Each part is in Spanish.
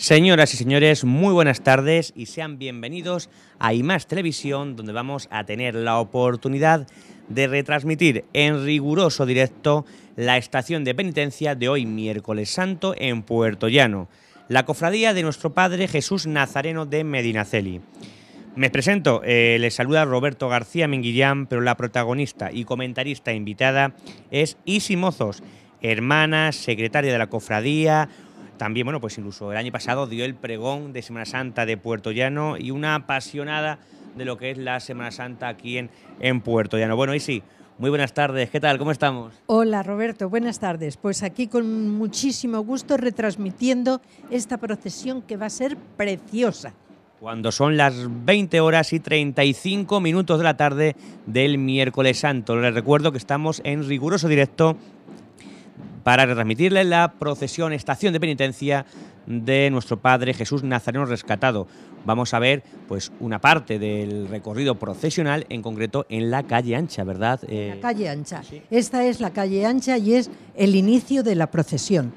Señoras y señores, muy buenas tardes y sean bienvenidos a IMAS Televisión, donde vamos a tener la oportunidad de retransmitir en riguroso directo la estación de penitencia de hoy miércoles santo en Puerto Llano, la cofradía de nuestro Padre Jesús Nazareno de Medinaceli. Me presento, eh, les saluda Roberto García Minguillán, pero la protagonista y comentarista invitada es Isi Mozos, hermana, secretaria de la cofradía, también, bueno, pues incluso el año pasado dio el pregón de Semana Santa de Puerto Llano y una apasionada de lo que es la Semana Santa aquí en, Puerto Llano. Bueno, y sí, muy buenas tardes, ¿qué tal? ¿Cómo estamos? Hola Roberto, buenas tardes. Pues aquí con muchísimo gusto retransmitiendo esta procesión que va a ser preciosa. Cuando son las 20 horas y 35 minutos de la tarde del miércoles santo. Les recuerdo que estamos en riguroso directo para retransmitirle la procesión Estación de Penitencia de nuestro Padre Jesús Nazareno Rescatado. Vamos a ver pues una parte del recorrido procesional, en concreto en la calle ancha, ¿verdad? La eh, calle ancha. Esta es la calle ancha y es el inicio de la procesión.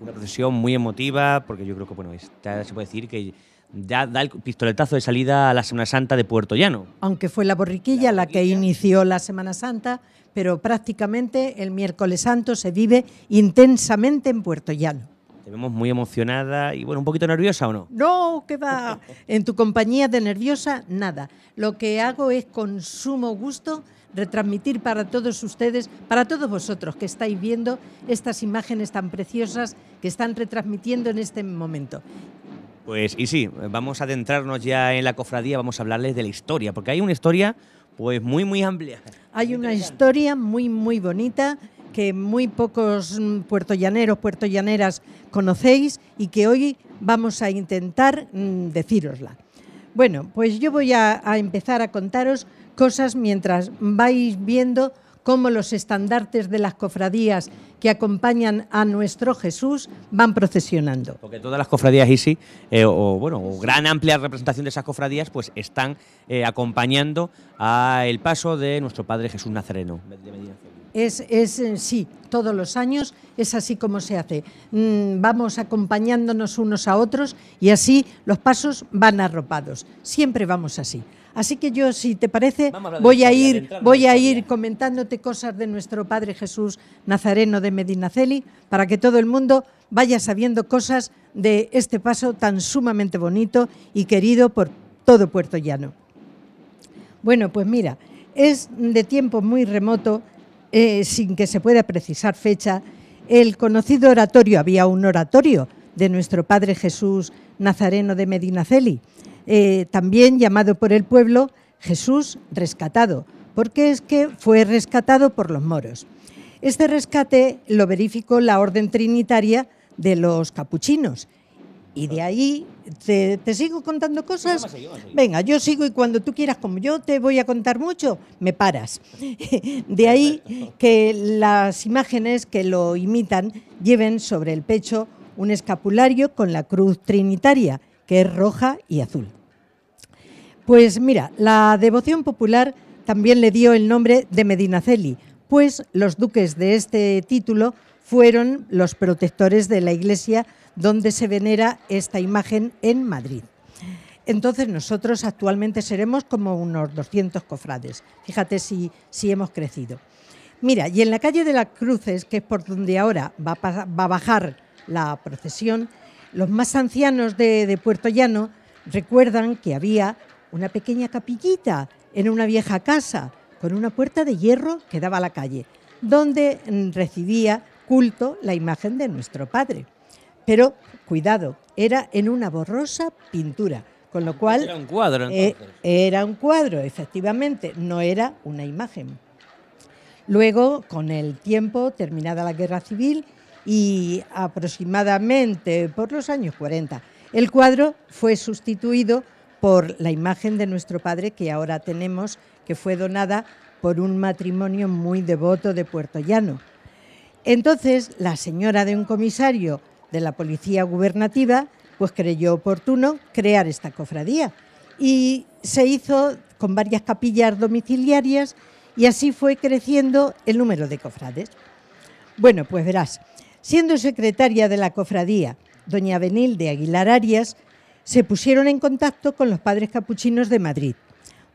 Una procesión muy emotiva, porque yo creo que bueno, se puede decir que ya da el pistoletazo de salida a la Semana Santa de Puerto Llano. Aunque fue la, borriquilla. la que inició la Semana Santa, pero prácticamente el miércoles santo se vive intensamente en Puerto Llano. Te vemos muy emocionada y bueno, un poquito nerviosa o no? No, que va. En tu compañía de nerviosa, nada. Lo que hago es con sumo gusto retransmitir para todos ustedes, para todos vosotros que estáis viendo estas imágenes tan preciosas que están retransmitiendo en este momento. Pues y sí, vamos a adentrarnos ya en la cofradía, vamos a hablarles de la historia, porque hay una historia pues muy, muy amplia. Hay una historia muy, muy bonita que muy pocos mm, puertollaneros, puertollaneras conocéis y que hoy vamos a intentar mm, decírosla. Bueno, pues yo voy a empezar a contaros cosas mientras vais viendo cómo los estandartes de las cofradías que acompañan a nuestro Jesús van procesionando. Porque todas las cofradías ISI, sí, eh, o bueno, gran amplia representación de esas cofradías, pues están eh, acompañando a el paso de nuestro Padre Jesús Nazareno. Es, es eh, sí, todos los años es así como se hace. Mm, vamos acompañándonos unos a otros y así los pasos van arropados. Siempre vamos así. Así que yo, si te parece, voy a ir, voy a ir comentándote cosas de nuestro Padre Jesús Nazareno de Medinaceli para que todo el mundo vaya sabiendo cosas de este paso tan sumamente bonito y querido por todo Puerto Llano. Bueno, pues mira, es de tiempo muy remoto, eh, sin que se pueda precisar fecha, el conocido oratorio, había un oratorio de nuestro Padre Jesús Nazareno de Medinaceli, eh, también llamado por el pueblo Jesús rescatado, porque es que fue rescatado por los moros. Este rescate lo verificó la orden trinitaria de los capuchinos. Y de ahí, ¿te, sigo contando cosas? Venga, yo sigo y cuando tú quieras, como yo te voy a contar mucho, me paras. De ahí que las imágenes que lo imitan lleven sobre el pecho un escapulario con la cruz trinitaria, que es roja y azul. Pues mira, la devoción popular también le dio el nombre de Medinaceli, pues los duques de este título fueron los protectores de la iglesia donde se venera esta imagen en Madrid. Entonces nosotros actualmente seremos como unos 200 cofrades. Fíjate si, si hemos crecido. Mira, y en la calle de las Cruces, que es por donde ahora va a, bajar la procesión, los más ancianos de Puerto Llano recuerdan que había una pequeña capillita en una vieja casa con una puerta de hierro que daba a la calle, donde mm, recibía culto la imagen de nuestro Padre. Pero cuidado, era en una borrosa pintura, con lo cual era un cuadro. Eh, era un cuadro, efectivamente, no era una imagen. Luego, con el tiempo, terminada la guerra civil y aproximadamente por los años 40, el cuadro fue sustituido por la imagen de nuestro Padre que ahora tenemos, que fue donada por un matrimonio muy devoto de Puerto Llano. Entonces, la señora de un comisario de la policía gubernativa, pues creyó oportuno crear esta cofradía y se hizo con varias capillas domiciliarias y así fue creciendo el número de cofrades. Bueno, pues verás, siendo secretaria de la cofradía, doña Benilde Aguilar Arias se pusieron en contacto con los padres capuchinos de Madrid,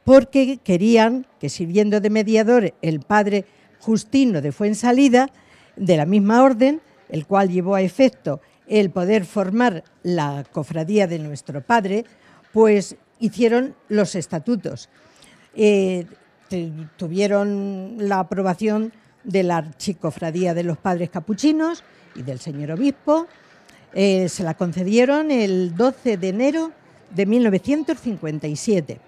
porque querían que sirviendo de mediador el padre Justino de Fuensalida, de la misma orden, el cual llevó a efecto el poder formar la cofradía de nuestro padre, pues hicieron los estatutos. Eh, tuvieron la aprobación de la archicofradía de los padres capuchinos y del señor obispo, eh, se la concedieron el 12 de enero de 1957,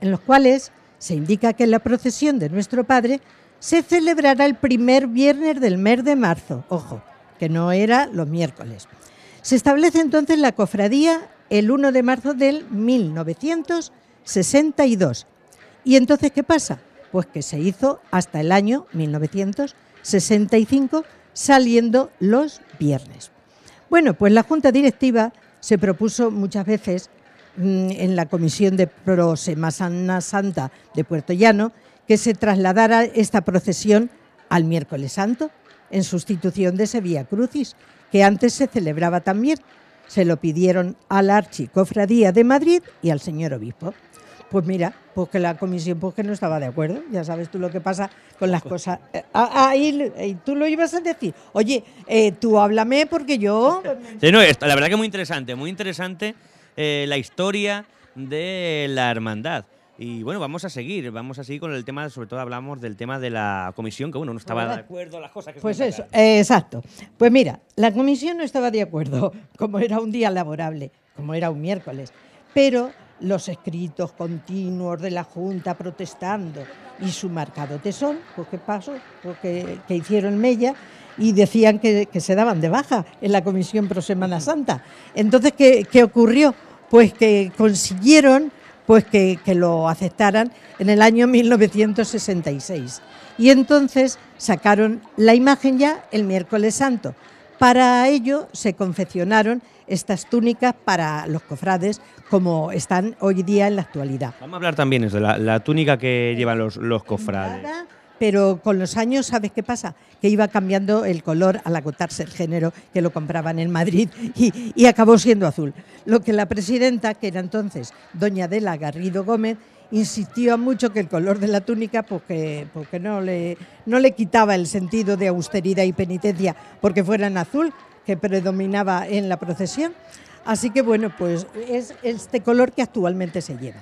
en los cuales se indica que la procesión de nuestro Padre se celebrará el primer viernes del mes de marzo, ojo, que no era los miércoles. Se establece entonces la cofradía el 1 de marzo del 1962. ¿Y entonces qué pasa? Pues que se hizo hasta el año 1965 saliendo los viernes. Bueno, pues la Junta Directiva se propuso muchas veces mm, en la Comisión de Pro Santa de Puerto Llano que se trasladara esta procesión al miércoles santo en sustitución de sevilla Crucis, que antes se celebraba también. Se lo pidieron a la Archicofradía de Madrid y al señor obispo. Pues mira, porque pues la comisión porque pues no estaba de acuerdo. Ya sabes tú lo que pasa con las cosas. Eh, ah, ah, ahí, eh, tú lo ibas a decir. Oye, eh, tú háblame porque yo. no, la verdad que muy interesante, muy interesante la historia de la hermandad. Y bueno, vamos a seguir, vamos a seguir con el tema, sobre todo hablamos del tema de la comisión, que bueno, no estaba de acuerdo las cosas que Pues eso, exacto. Pues mira, la comisión no estaba de acuerdo, como era un día laborable, como era un miércoles, pero los escritos continuos de la Junta protestando y su marcado tesón, pues qué pasó, ...porque pues hicieron Mella y decían que, se daban de baja en la comisión pro Semana Santa. Entonces, ¿qué, ocurrió? Pues que consiguieron pues que, que, lo aceptaran en el año 1966. Y entonces sacaron la imagen ya el miércoles santo. Para ello se confeccionaron estas túnicas para los cofrades como están hoy día en la actualidad. Vamos a hablar también de la, túnica que llevan los, cofrades. pero con los años, ¿sabes qué pasa? Que iba cambiando el color al acotarse el género que lo compraban en Madrid y, acabó siendo azul. Lo que la presidenta, que era entonces doña Adela Garrido Gómez, insistió mucho que el color de la túnica porque, pues pues no, le, no le quitaba el sentido de austeridad y penitencia porque fueran azul, que predominaba en la procesión. Así que bueno, pues es este color que actualmente se lleva.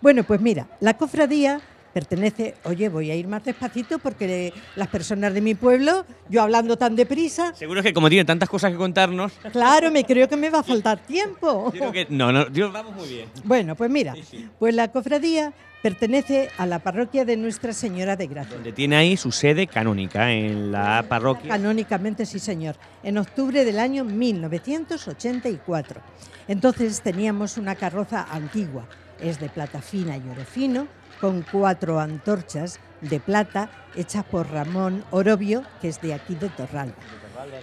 Bueno, pues mira, la cofradía pertenece, oye, voy a ir más despacito porque las personas de mi pueblo, yo hablando tan deprisa. Seguro que como tiene tantas cosas que contarnos. Claro, me creo que me va a faltar tiempo. no, no, vamos muy bien. Bueno, pues mira, pues la cofradía pertenece a la parroquia de Nuestra Señora de Gracia. Donde tiene ahí su sede canónica, en la parroquia. Canónicamente, sí, señor. En octubre del año 1984. Entonces teníamos una carroza antigua. Es de plata fina y oro fino, con cuatro antorchas de plata hechas por Ramón Orobio, que es de aquí de Torralba.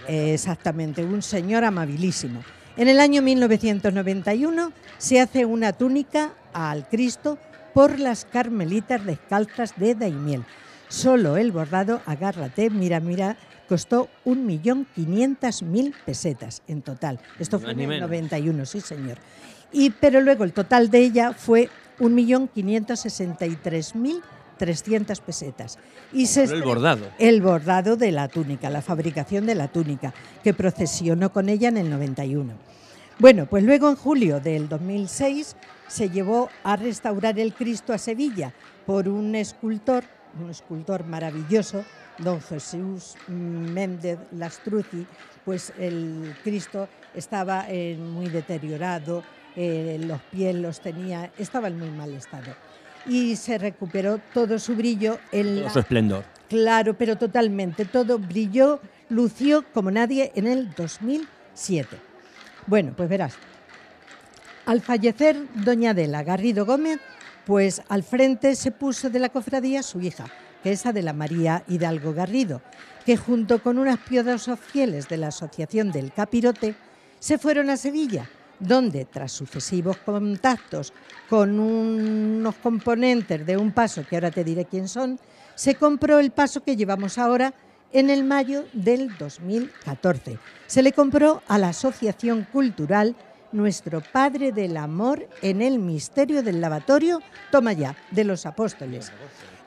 exactamente, un señor amabilísimo. En el año 1991 se hace una túnica al Cristo por las Carmelitas Descalzas de Daimiel. Solo el bordado, agárrate, mira, mira, costó 1.500.000 pesetas en total. Esto fue en el 91, sí señor. Y, pero luego el total de ella fue 1.563.300 pesetas. Y el bordado. El bordado de la túnica, la fabricación de la túnica, que procesionó con ella en el 91. Bueno, pues luego en julio del 2006 se llevó a restaurar el Cristo a Sevilla por un escultor, un escultor maravilloso, don Jesús Méndez Lastrucci, pues el Cristo estaba muy deteriorado, eh, los pies los tenía, estaba en muy mal estado. Y se recuperó todo su brillo. En su esplendor. Claro, pero totalmente. Todo brilló, lució como nadie en el 2007. Bueno, pues verás. Al fallecer doña Adela Garrido Gómez, pues al frente se puso de la cofradía su hija, que es Adela María Hidalgo Garrido, que junto con unas piadosas fieles de la Asociación del Capirote se fueron a Sevilla donde tras sucesivos contactos con unos componentes de un paso, que ahora te diré quién son, se compró el paso que llevamos ahora en el mayo del 2014. Se le compró a la Asociación Cultural Nuestro Padre del Amor en el Misterio del Lavatorio, toma ya, de los Apóstoles.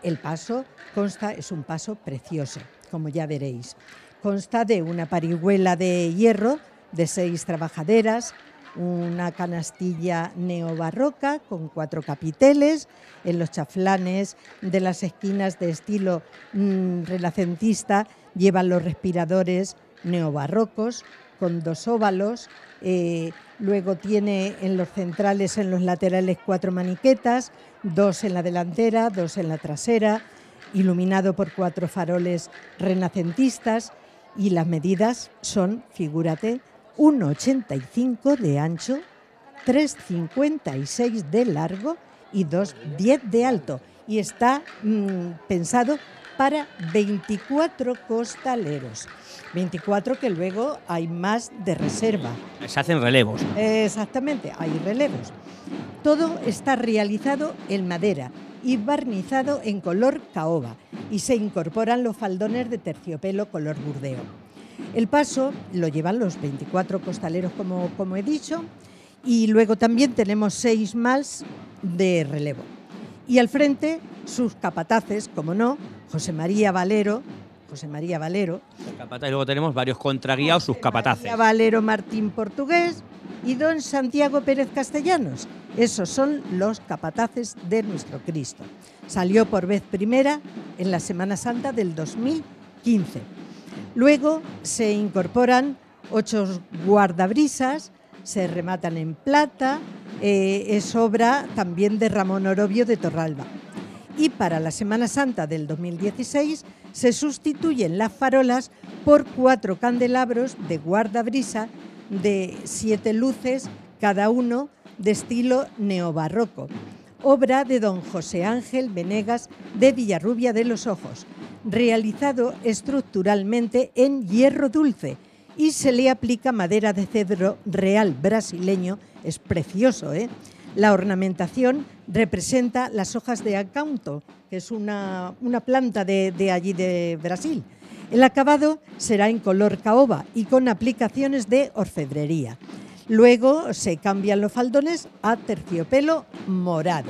El paso consta, es un paso precioso, como ya veréis. Consta de una parihuela de hierro, de seis trabajaderas, una canastilla neobarroca con cuatro capiteles en los chaflanes de las esquinas de estilo mm, renacentista llevan los respiradores neobarrocos con dos óvalos eh, luego tiene en los centrales en los laterales cuatro maniquetas dos en la delantera dos en la trasera iluminado por cuatro faroles renacentistas y las medidas son figúrate 1,85 de ancho, 3,56 de largo y 2,10 de alto. Y está mm, pensado para 24 costaleros. 24 que luego hay más de reserva. Se hacen relevos. Exactamente, hay relevos. Todo está realizado en madera y barnizado en color caoba y se incorporan los faldones de terciopelo color burdeo. El paso lo llevan los 24 costaleros, como, he dicho, y luego también tenemos seis más de relevo. Y al frente sus capataces, como no, José María Valero, José María Valero. Y luego tenemos varios contraguiados, sus capataces. María Valero Martín Portugués y don Santiago Pérez Castellanos. Esos son los capataces de nuestro Cristo. Salió por vez primera en la Semana Santa del 2015. Luego se incorporan ocho guardabrisas, se rematan en plata, eh, es obra también de Ramón Orobio de Torralba. Y para la Semana Santa del 2016 se sustituyen las farolas por cuatro candelabros de guardabrisa de siete luces, cada uno de estilo neobarroco, obra de don José Ángel Venegas de Villarrubia de los Ojos, realizado estructuralmente en hierro dulce y se le aplica madera de cedro real brasileño, es precioso, ¿eh? La ornamentación representa las hojas de acanto, que es una, planta de, allí de Brasil. El acabado será en color caoba y con aplicaciones de orfebrería. Luego se cambian los faldones a terciopelo morado.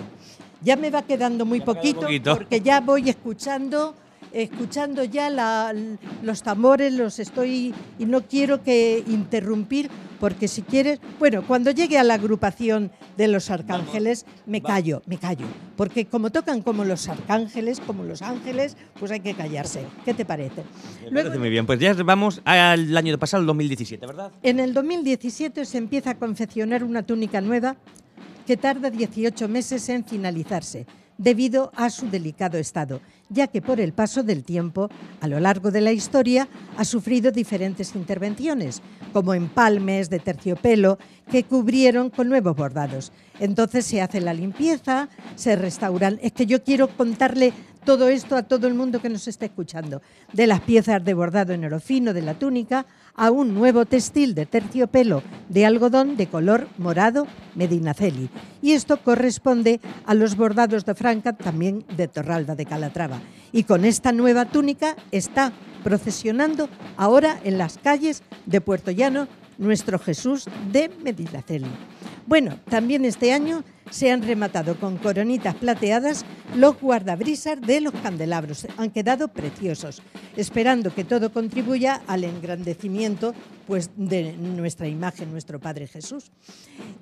Ya me va quedando muy poquito, poquito, porque ya voy escuchando escuchando ya los tambores, los estoy y no quiero que interrumpir porque si quieres, bueno, cuando llegue a la agrupación de los arcángeles me callo, me callo, porque como tocan como los arcángeles, como los ángeles, pues hay que callarse. ¿Qué te parece? Me parece muy bien, pues ya vamos al año pasado, el 2017, ¿verdad? En el 2017 se empieza a confeccionar una túnica nueva que tarda 18 meses en finalizarse debido a su delicado estado, ya que por el paso del tiempo, a lo largo de la historia, ha sufrido diferentes intervenciones, como empalmes de terciopelo que cubrieron con nuevos bordados. Entonces se hace la limpieza, se restauran. Es que yo quiero contarle todo esto a todo el mundo que nos está escuchando, de las piezas de bordado en oro fino de la túnica a un nuevo textil de terciopelo de algodón de color morado medinaceli. Y esto corresponde a los bordados de Franca, también de Torralba de Calatrava. Y con esta nueva túnica está procesionando ahora en las calles de Puerto Llano nuestro Jesús de Medinaceli. Bueno, también este año se han rematado con coronitas plateadas los guardabrisas de los candelabros. Han quedado preciosos, esperando que todo contribuya al engrandecimiento pues, de nuestra imagen, nuestro Padre Jesús.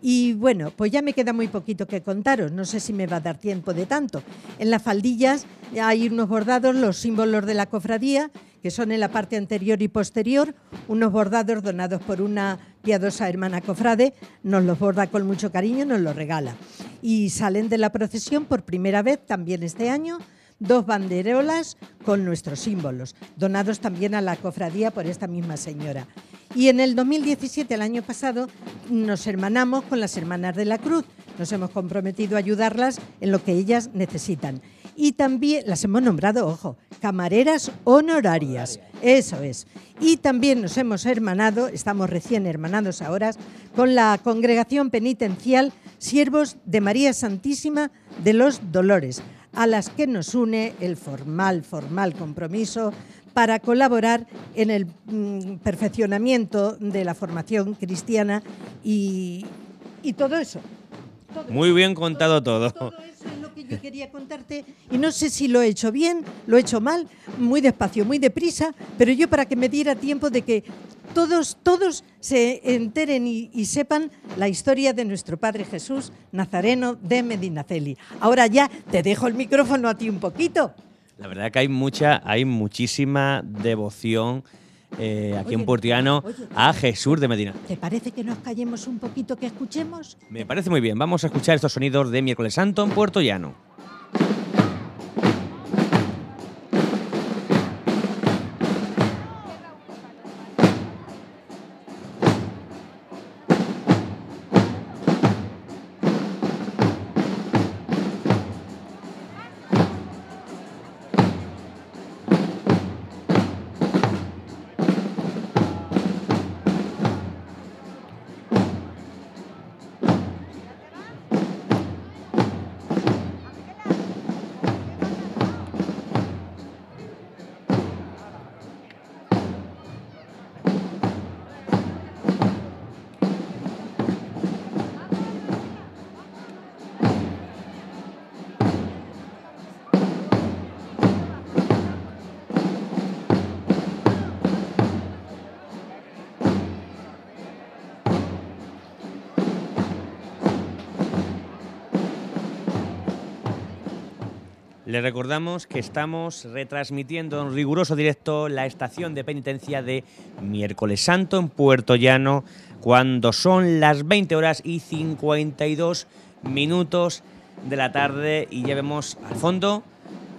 Y bueno, pues ya me queda muy poquito que contaros, no sé si me va a dar tiempo de tanto. En las faldillas hay unos bordados, los símbolos de la cofradía, que son en la parte anterior y posterior unos bordados donados por una piadosa hermana cofrade, nos los borda con mucho cariño, nos los regala. Y salen de la procesión por primera vez también este año dos banderolas con nuestros símbolos, donados también a la cofradía por esta misma señora. Y en el 2017, el año pasado, nos hermanamos con las Hermanas de la Cruz. Nos hemos comprometido a ayudarlas en lo que ellas necesitan. Y también las hemos nombrado, ojo, camareras honorarias. Eso es. Y también nos hemos hermanado, estamos recién hermanados ahora, con la Congregación Penitencial Siervos de María Santísima de los Dolores, a las que nos une el formal, formal compromiso para colaborar en el mm, perfeccionamiento de la formación cristiana y, todo eso. Muy bien contado todo que yo quería contarte y no sé si lo he hecho bien, lo he hecho mal, muy despacio, muy deprisa, pero yo para que me diera tiempo de que todos, todos se enteren y, sepan la historia de nuestro Padre Jesús Nazareno de Medinaceli. Ahora ya te dejo el micrófono a ti un poquito. La verdad que hay mucha, hay muchísima devoción eh, aquí en en Llano a Jesús de Medina. ¿Te parece que nos callemos un poquito, que escuchemos? Me parece muy bien. Vamos a escuchar estos sonidos de miércoles santo en Puerto Llano. Le recordamos que estamos retransmitiendo en riguroso directo la estación de penitencia de miércoles santo en Puerto Llano cuando son las 20 horas y 52 minutos de la tarde y ya vemos al fondo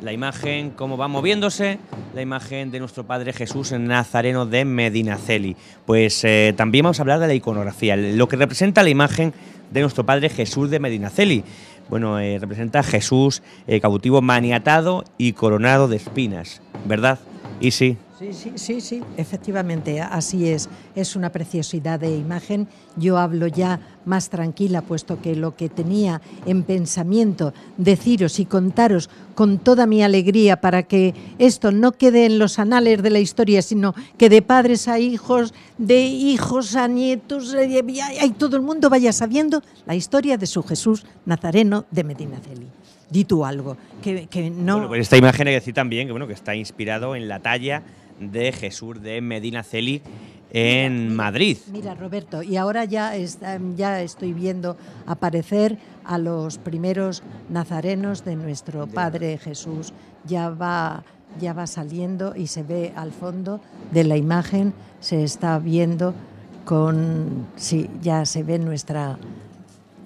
la imagen, cómo va moviéndose, la imagen de nuestro Padre Jesús en Nazareno de Medinaceli. Pues eh, también vamos a hablar de la iconografía, lo que representa la imagen de nuestro Padre Jesús de Medinaceli. Bueno, eh, representa a Jesús eh, cautivo, maniatado y coronado de espinas, ¿verdad? Y sí. Sí, sí, sí, sí, efectivamente, así es. Es una preciosidad de imagen. Yo hablo ya más tranquila, puesto que lo que tenía en pensamiento deciros y contaros con toda mi alegría para que esto no quede en los anales de la historia, sino que de padres a hijos, de hijos a nietos, eh, y todo el mundo vaya sabiendo la historia de su Jesús Nazareno de Medinaceli di tú algo. Que, no... Bueno, pues esta imagen hay que decir también que, bueno, que está inspirado en la talla de Jesús de Medinaceli, en Madrid. Mira, Roberto, y ahora ya, ya estoy viendo aparecer a los primeros nazarenos de nuestro Padre Jesús. Ya va, ya va saliendo y se ve al fondo de la imagen, se está viendo con, sí, ya se ve nuestra,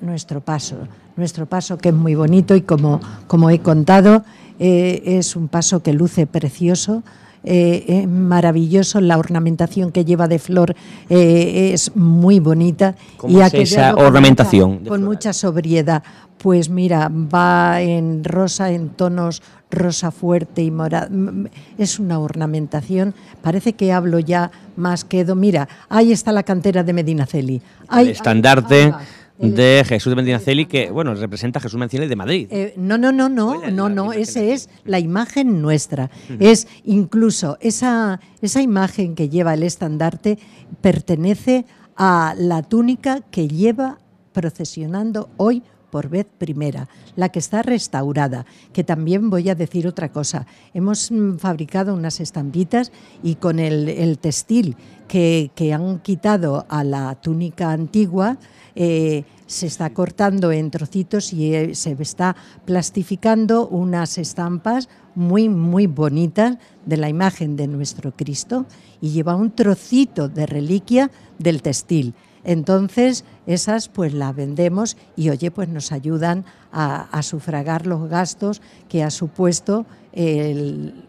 nuestro paso, nuestro paso que es muy bonito y como, como he contado, eh, es un paso que luce precioso eh, es maravilloso, la ornamentación que lleva de flor eh, es muy bonita. y es esa ornamentación? Con mucha sobriedad. Pues mira, va en rosa, en tonos rosa fuerte y morado. Es una ornamentación. Parece que hablo ya más que... Mira, ahí está la cantera de Medinaceli. El estandarte de Jesús de Mendinaceli, que bueno, representa a Jesús Mendinaceli de Madrid. Eh, no, no, no, no, no, no, esa es la imagen nuestra. Es incluso esa, esa imagen que lleva el estandarte pertenece a la túnica que lleva procesionando hoy por vez primera, la que está restaurada, que también voy a decir otra cosa. Hemos mm, fabricado unas estampitas y con el, el textil que, que, han quitado a la túnica antigua, eh, se está cortando en trocitos y eh, se está plastificando unas estampas muy, muy bonitas de la imagen de nuestro Cristo y lleva un trocito de reliquia del textil. Entonces, esas pues las vendemos y oye, pues nos ayudan a, sufragar los gastos que ha supuesto el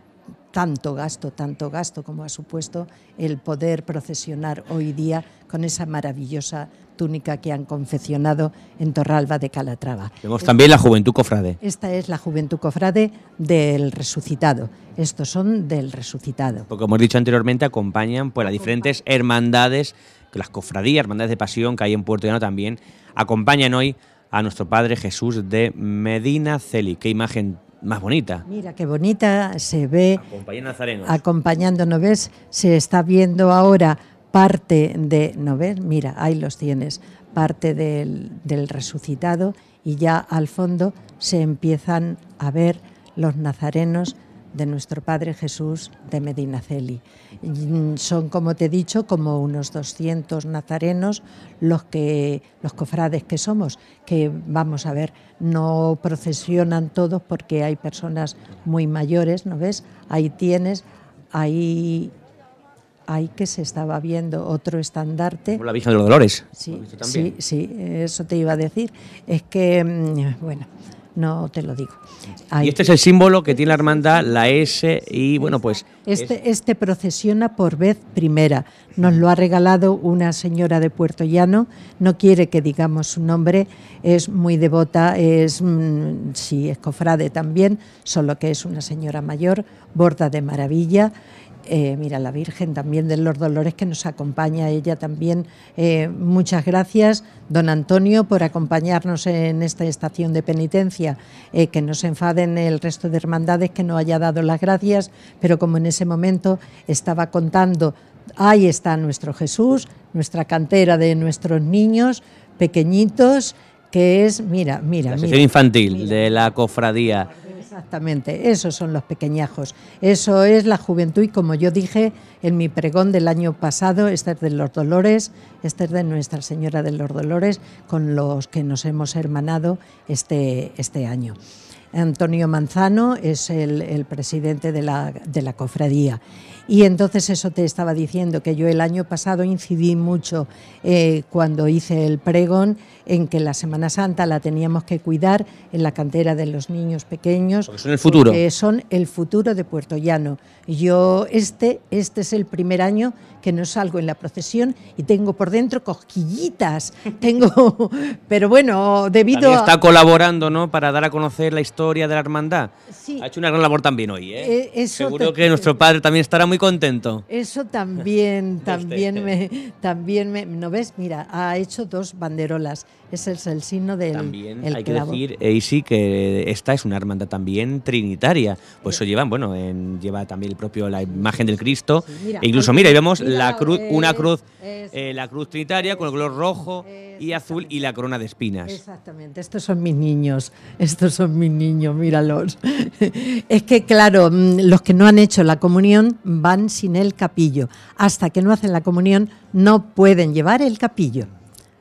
tanto gasto, tanto gasto como ha supuesto el poder procesionar hoy día con esa maravillosa túnica que han confeccionado en Torralba de Calatrava. Vemos también la Juventud Cofrade. Esta es la Juventud Cofrade del Resucitado. Estos son del Resucitado. Porque como hemos dicho anteriormente, acompañan pues, las diferentes hermandades, las cofradías, hermandades de pasión que hay en Puerto Llano también, acompañan hoy a nuestro Padre Jesús de Medina Celi. Qué imagen más bonita. Mira, qué bonita se ve. Acompañando Acompañando, ¿no ves? Se está viendo ahora parte de, ¿no Mira, ahí los tienes, parte del, resucitado y ya al fondo se empiezan a ver los nazarenos de nuestro Padre Jesús de Medinaceli. Mm, son, como te he dicho, como unos 200 nazarenos los, que, los cofrades que somos, que vamos a ver, no procesionan todos porque hay personas muy mayores, ¿no ves? Ahí tienes, ahí ahí que se estaba viendo otro estandarte. la Virgen de los Dolores. Sí, sí, eso te iba a decir. Es que, mm, bueno, no te lo digo. Y este es el símbolo que tiene la hermandad, la S, y bueno, pues... Este, este procesiona por vez primera. Nos lo ha regalado una señora de Puerto Llano, no quiere que digamos su nombre, es muy devota, es, mm, sí, es cofrade también, solo que es una señora mayor, borda de maravilla, eh, mira, la Virgen también de los Dolores que nos acompaña, ella también. Eh, muchas gracias, don Antonio, por acompañarnos en esta estación de penitencia. Eh, que nos se enfaden el resto de hermandades que no haya dado las gracias, pero como en ese momento estaba contando, ahí está nuestro Jesús, nuestra cantera de nuestros niños pequeñitos, que es, mira, mira. La mira, infantil de la cofradía. Exactamente, esos son los pequeñajos, eso es la juventud y como yo dije en mi pregón del año pasado, este es de los dolores, este es de Nuestra Señora de los Dolores, con los que nos hemos hermanado este, este año. Antonio Manzano es el, presidente de la, de la cofradía y entonces eso te estaba diciendo, que yo el año pasado incidí mucho eh, cuando hice el pregón en que la Semana Santa la teníamos que cuidar en la cantera de los niños pequeños. Porque son el futuro. Que son el futuro de Puerto Llano. Yo, este, este es el primer año que no salgo en la procesión y tengo por dentro cosquillitas. tengo, pero bueno, debido también está colaborando, ¿no?, para dar a conocer la historia de la hermandad. Ha hecho una gran labor también hoy, ¿eh? eh Seguro que nuestro padre también estará muy contento. Eso también, este. también me, también me, ¿no ves? Mira, ha hecho dos banderolas. es el signo del También hay que decir, sí que esta es una hermandad también trinitaria. Pues eso llevan, bueno, en, lleva también el propio la imagen del Cristo. e incluso, mira, ahí vemos la cruz, una eh, cruz, eh, la cruz trinitaria con el color rojo y azul y la corona de espinas. Exactamente, estos son mis niños, estos son mis niños, míralos. es que claro, mm, los que no han hecho la comunión van van sin el capillo. Hasta que no hacen la comunión no pueden llevar el capillo.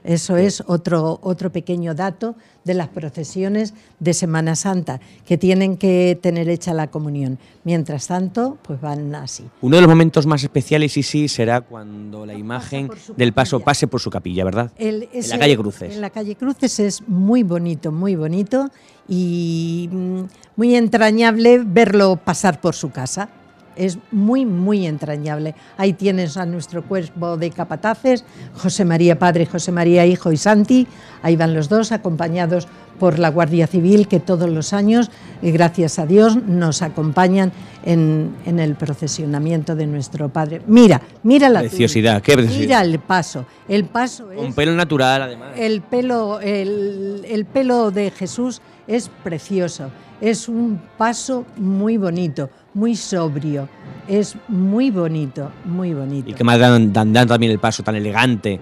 Eso es otro, otro pequeño dato de las procesiones de Semana Santa, que tienen que tener hecha la comunión. Mientras tanto, pues van así. Uno de los momentos más especiales, y sí, será cuando la imagen del paso pase por su capilla, ¿verdad? en la calle Cruces. En la calle Cruces es muy bonito, muy bonito y mm, muy entrañable verlo pasar por su casa es muy, muy entrañable. Ahí tienes a nuestro cuerpo de capataces, José María Padre, José María Hijo y Santi. Ahí van los dos acompañados por la Guardia Civil que todos los años, eh, gracias a Dios, nos acompañan en, el procesionamiento de nuestro Padre. Mira, mira la preciosidad, qué preciosidad. Mira el paso, el paso es un pelo natural además. El pelo, el, el pelo de Jesús es precioso, es un paso muy bonito, muy sobrio, es muy bonito, muy bonito. Y que más dan, también el paso tan elegante,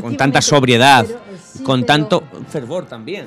con tanta sobriedad, con tanto fervor también.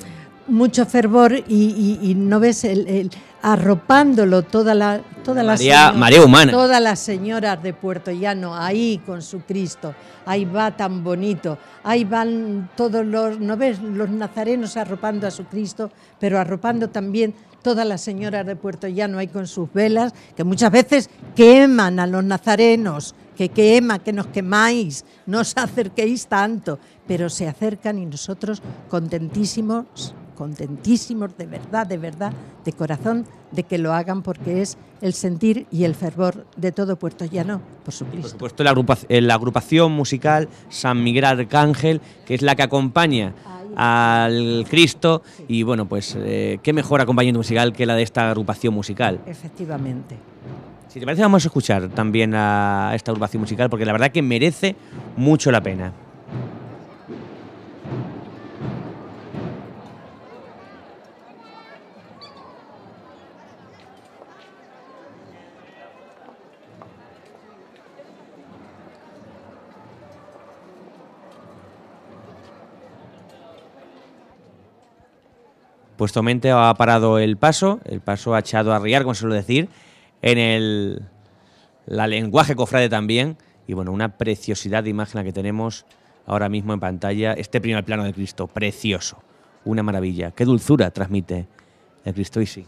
Mucho fervor y, no ves el arropándolo toda la Todas las señoras de Puerto Llano ahí con su Cristo. Ahí va tan bonito. Ahí van todos los, ¿no ves? Los nazarenos arropando a su Cristo, pero arropando también todas las señoras de Puerto Llano ahí con sus velas, que muchas veces queman a los nazarenos, que quema, que nos quemáis, no os acerquéis tanto, pero se acercan y nosotros contentísimos contentísimos, de verdad, de verdad, de corazón, de que lo hagan porque es el sentir y el fervor de todo Puerto Llano, por supuesto. Por supuesto, eh, la agrupación, musical San Miguel Arcángel, que es la que acompaña al Cristo y bueno, pues eh, qué mejor acompañamiento musical que la de esta agrupación musical. Efectivamente. Si te parece vamos a escuchar también a esta agrupación musical porque la verdad que merece mucho la pena. Supuestamente ha parado el paso, el paso ha echado a riar, como se suele decir, en el la lenguaje cofrade también. Y bueno, una preciosidad de imagen la que tenemos ahora mismo en pantalla, este primer plano de Cristo, precioso, una maravilla. Qué dulzura transmite el Cristo y sí.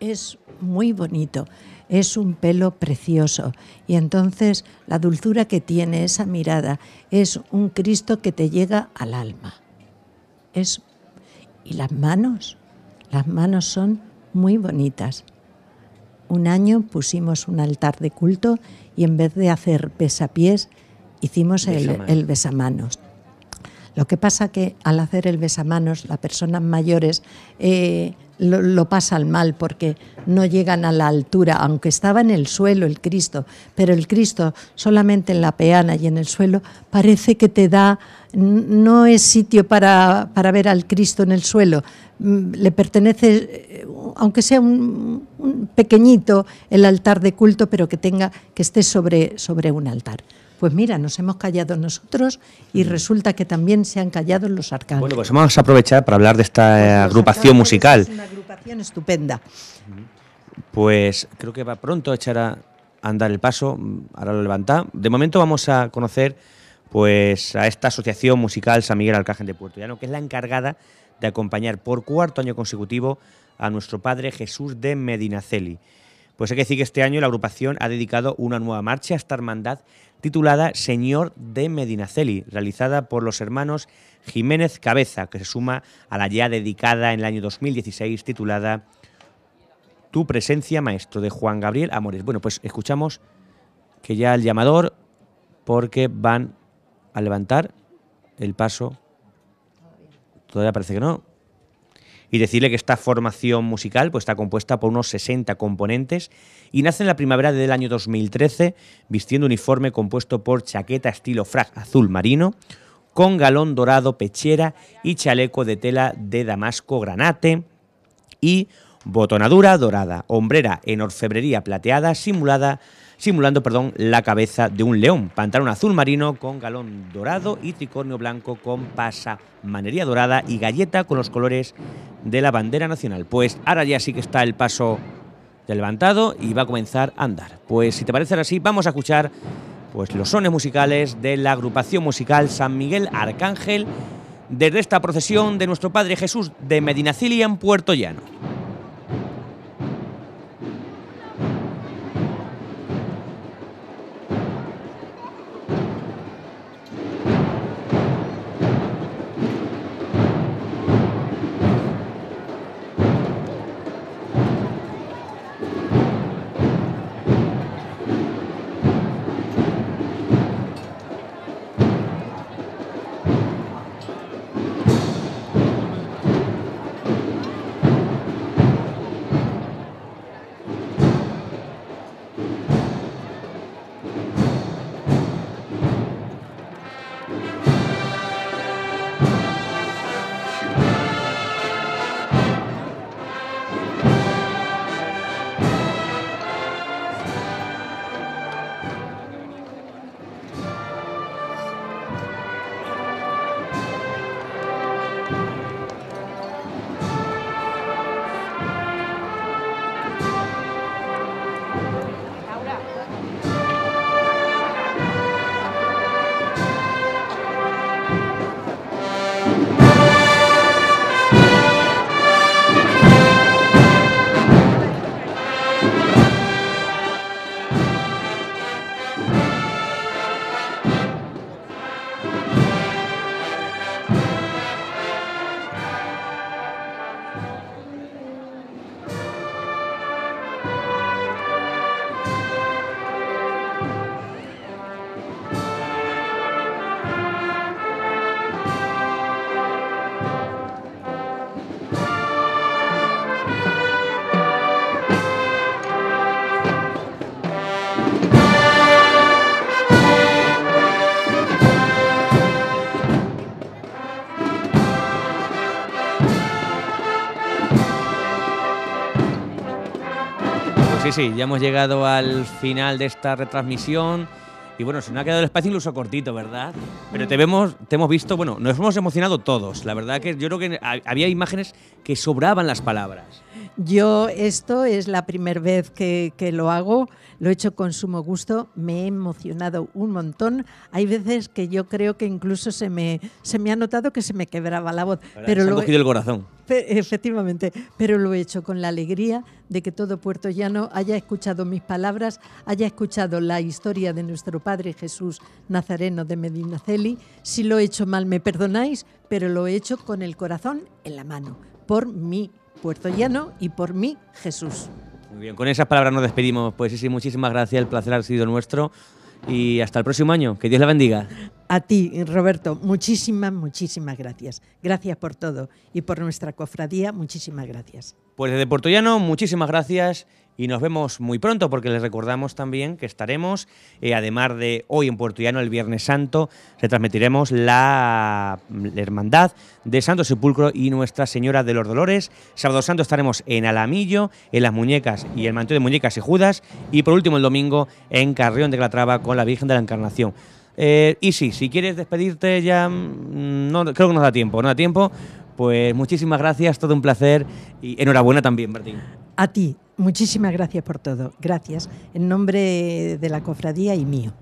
Es muy bonito, es un pelo precioso y entonces la dulzura que tiene esa mirada es un Cristo que te llega al alma. Es y las manos las manos son muy bonitas. Un año pusimos un altar de culto y en vez de hacer besapiés, hicimos El, besamanos. Lo que pasa que al hacer el besamanos, las personas mayores eh, lo, pasa al mal porque no llegan a la altura, aunque estaba en el suelo el Cristo, pero el Cristo solamente en la peana y en el suelo parece que te da, no es sitio para, ver al Cristo en el suelo, mm, le pertenece, aunque sea un, un pequeñito, el altar de culto, pero que tenga, que esté sobre, sobre un altar. Pues mira, nos hemos callado nosotros y mm. resulta que también se han callado los arcángeles. Bueno, pues vamos a aprovechar para hablar de esta eh, agrupación musical. Es una agrupación estupenda. Pues creo que va pronto a echar a andar el paso, mm, ahora lo levanta. De momento vamos a conocer pues a esta asociación musical San Miguel Arcángel de Puerto Llano, que es la encargada de acompañar por cuarto año consecutivo a nuestro padre Jesús de Medinaceli. Pues hay que decir que este año la agrupación ha dedicado una nueva marcha a esta hermandad titulada Señor de Medinaceli, realizada por los hermanos Jiménez Cabeza, que se suma a la ya dedicada en el año 2016 titulada Tu presencia, maestro, de Juan Gabriel Amores. Bueno, pues escuchamos que ya el llamador, porque van a levantar el paso. Todavía parece que no y decirle que esta formación musical pues, está compuesta por unos 60 componentes y nace en la primavera del año 2013 vistiendo uniforme compuesto por chaqueta estilo frac azul marino, con galón dorado, pechera y chaleco de tela de damasco granate y botonadura dorada, hombrera en orfebrería plateada simulada, simulando perdón, la cabeza de un león, pantalón azul marino con galón dorado y tricornio blanco con pasa... ...manería dorada y galleta con los colores de la bandera nacional. Pues ahora ya sí que está el paso levantado y va a comenzar a andar. Pues si te parece así, vamos a escuchar pues, los sones musicales de la agrupación musical San Miguel Arcángel desde esta procesión de nuestro Padre Jesús de Medinacilia en Puerto Llano. Sí, ya hemos llegado al final de esta retransmisión. Y bueno, se nos ha quedado el espacio incluso cortito, ¿verdad? Pero te vemos, te hemos visto, bueno, nos hemos emocionado todos. La verdad que yo creo que había imágenes que sobraban las palabras. Yo esto es la primera vez que, que, lo hago, lo he hecho con sumo gusto, me he emocionado un montón. Hay veces que yo creo que incluso se me, se me ha notado que se me quebraba la voz. pero lo cogido el corazón. Efectivamente, pero lo he hecho con la alegría de que todo Puerto Llano haya escuchado mis palabras, haya escuchado la historia de nuestro Padre Jesús Nazareno de Medinaceli. Si lo he hecho mal, me perdonáis, pero lo he hecho con el corazón en la mano, por mí Puerto Llano y por mí, Jesús. Muy bien, con esas palabras nos despedimos. Pues sí, muchísimas gracias, el placer ha sido nuestro y hasta el próximo año. Que Dios la bendiga. A ti, Roberto, muchísimas, muchísimas gracias. Gracias por todo y por nuestra cofradía, muchísimas gracias. Pues desde Llano, muchísimas gracias y nos vemos muy pronto porque les recordamos también que estaremos, eh, además de hoy en Puerto Llano, el Viernes Santo, retransmitiremos la, Hermandad de Santo Sepulcro y Nuestra Señora de los Dolores. Sábado Santo estaremos en Alamillo, en las muñecas y el Manteo de muñecas y Judas. Y por último el domingo en Carrión de Calatrava con la Virgen de la Encarnación. Eh, y sí, si quieres despedirte ya, mm, creo que nos da tiempo, no da tiempo. Pues muchísimas gracias, todo un placer y enhorabuena también, Martín. A ti, Muchísimas gracias por todo. Gracias. En nombre de la cofradía y mío.